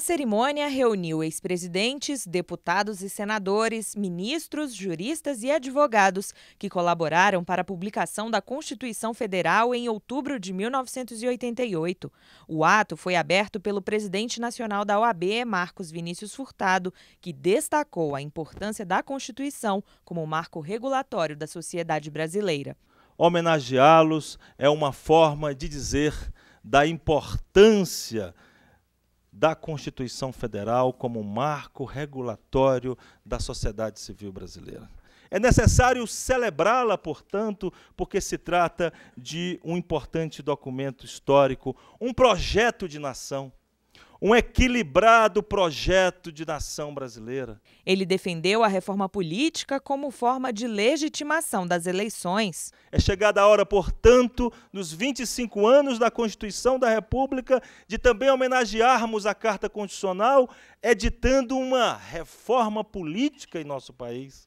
A cerimônia reuniu ex-presidentes, deputados e senadores, ministros, juristas e advogados que colaboraram para a publicação da Constituição Federal em outubro de 1988. O ato foi aberto pelo presidente nacional da OAB, Marcos Vinícius Furtado, que destacou a importância da Constituição como marco regulatório da sociedade brasileira. Homenageá-los é uma forma de dizer da importância da Constituição Federal como marco regulatório da sociedade civil brasileira. É necessário celebrá-la, portanto, porque se trata de um importante documento histórico, um projeto de nação um equilibrado projeto de nação brasileira. Ele defendeu a reforma política como forma de legitimação das eleições. É chegada a hora, portanto, nos 25 anos da Constituição da República, de também homenagearmos a Carta Constitucional, editando uma reforma política em nosso país.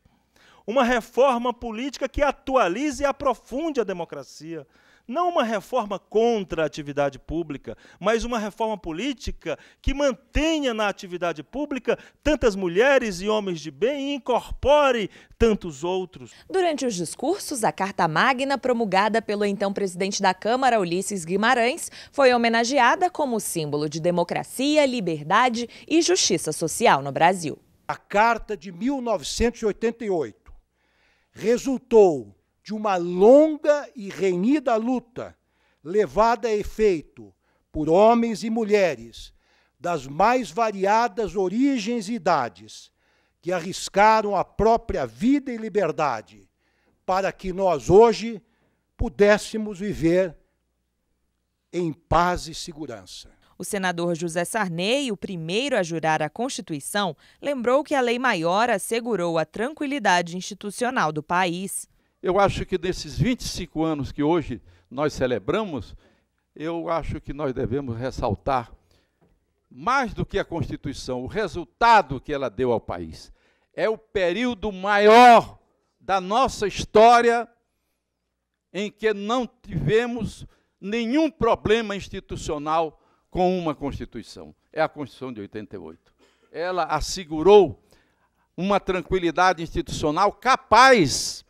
Uma reforma política que atualize e aprofunde a democracia não uma reforma contra a atividade pública, mas uma reforma política que mantenha na atividade pública tantas mulheres e homens de bem e incorpore tantos outros. Durante os discursos, a Carta Magna, promulgada pelo então presidente da Câmara, Ulisses Guimarães, foi homenageada como símbolo de democracia, liberdade e justiça social no Brasil. A Carta de 1988 resultou de uma longa e renhida luta, levada a efeito por homens e mulheres das mais variadas origens e idades, que arriscaram a própria vida e liberdade, para que nós hoje pudéssemos viver em paz e segurança. O senador José Sarney, o primeiro a jurar a Constituição, lembrou que a Lei Maior assegurou a tranquilidade institucional do país eu acho que desses 25 anos que hoje nós celebramos, eu acho que nós devemos ressaltar mais do que a Constituição, o resultado que ela deu ao país. É o período maior da nossa história em que não tivemos nenhum problema institucional com uma Constituição. É a Constituição de 88. Ela assegurou uma tranquilidade institucional capaz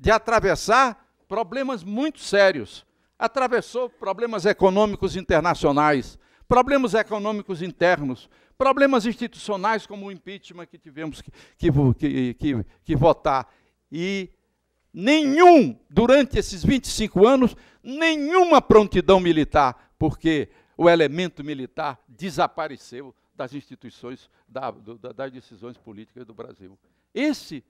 de atravessar problemas muito sérios. Atravessou problemas econômicos internacionais, problemas econômicos internos, problemas institucionais como o impeachment que tivemos que, que, que, que votar. E nenhum, durante esses 25 anos, nenhuma prontidão militar, porque o elemento militar desapareceu das instituições, da, do, das decisões políticas do Brasil. Esse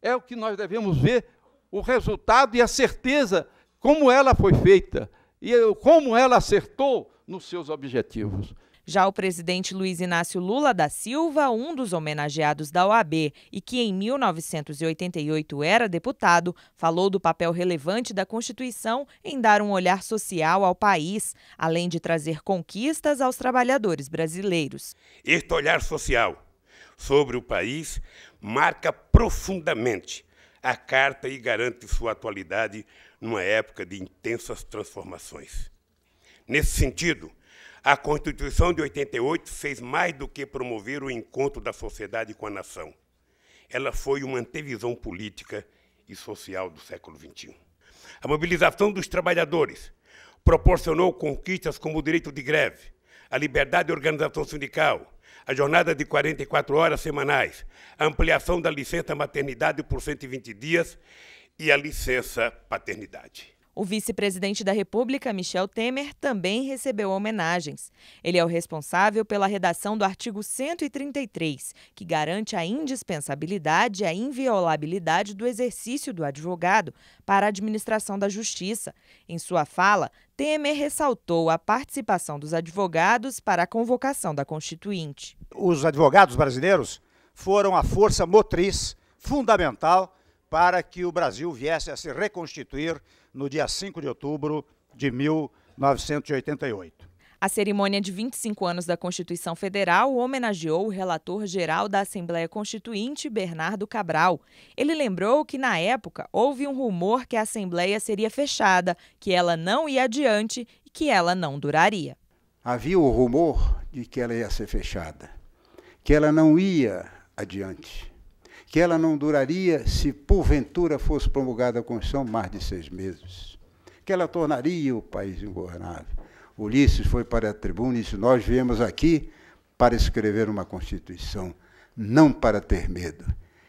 é o que nós devemos ver o resultado e a certeza como ela foi feita e como ela acertou nos seus objetivos. Já o presidente Luiz Inácio Lula da Silva, um dos homenageados da OAB e que em 1988 era deputado, falou do papel relevante da Constituição em dar um olhar social ao país, além de trazer conquistas aos trabalhadores brasileiros. Este olhar social sobre o país marca profundamente a carta e garante sua atualidade numa época de intensas transformações. Nesse sentido, a Constituição de 88 fez mais do que promover o encontro da sociedade com a nação. Ela foi uma antevisão política e social do século XXI. A mobilização dos trabalhadores proporcionou conquistas como o direito de greve, a liberdade de organização sindical, a jornada de 44 horas semanais, a ampliação da licença maternidade por 120 dias e a licença paternidade. O vice-presidente da República, Michel Temer, também recebeu homenagens. Ele é o responsável pela redação do artigo 133, que garante a indispensabilidade e a inviolabilidade do exercício do advogado para a administração da justiça. Em sua fala, Temer ressaltou a participação dos advogados para a convocação da Constituinte. Os advogados brasileiros foram a força motriz fundamental para que o Brasil viesse a se reconstituir no dia 5 de outubro de 1988. A cerimônia de 25 anos da Constituição Federal homenageou o relator-geral da Assembleia Constituinte, Bernardo Cabral. Ele lembrou que, na época, houve um rumor que a Assembleia seria fechada, que ela não ia adiante e que ela não duraria. Havia o rumor de que ela ia ser fechada, que ela não ia adiante que ela não duraria, se porventura fosse promulgada a Constituição, mais de seis meses, que ela tornaria o país ingovernável. Ulisses foi para a tribuna e disse: Nós viemos aqui para escrever uma Constituição, não para ter medo.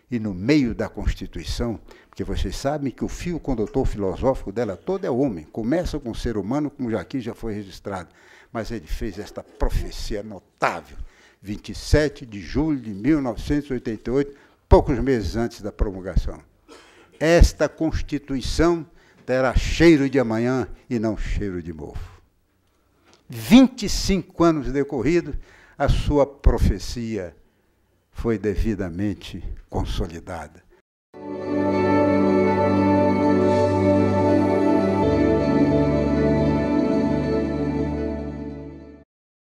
E no meio da Constituição, porque vocês sabem que o fio condutor filosófico dela todo é o homem, começa com o ser humano, como aqui já foi registrado, mas ele fez esta profecia notável. 27 de julho de 1988, poucos meses antes da promulgação. Esta Constituição terá cheiro de amanhã e não cheiro de mofo. 25 anos decorridos, a sua profecia foi devidamente consolidada.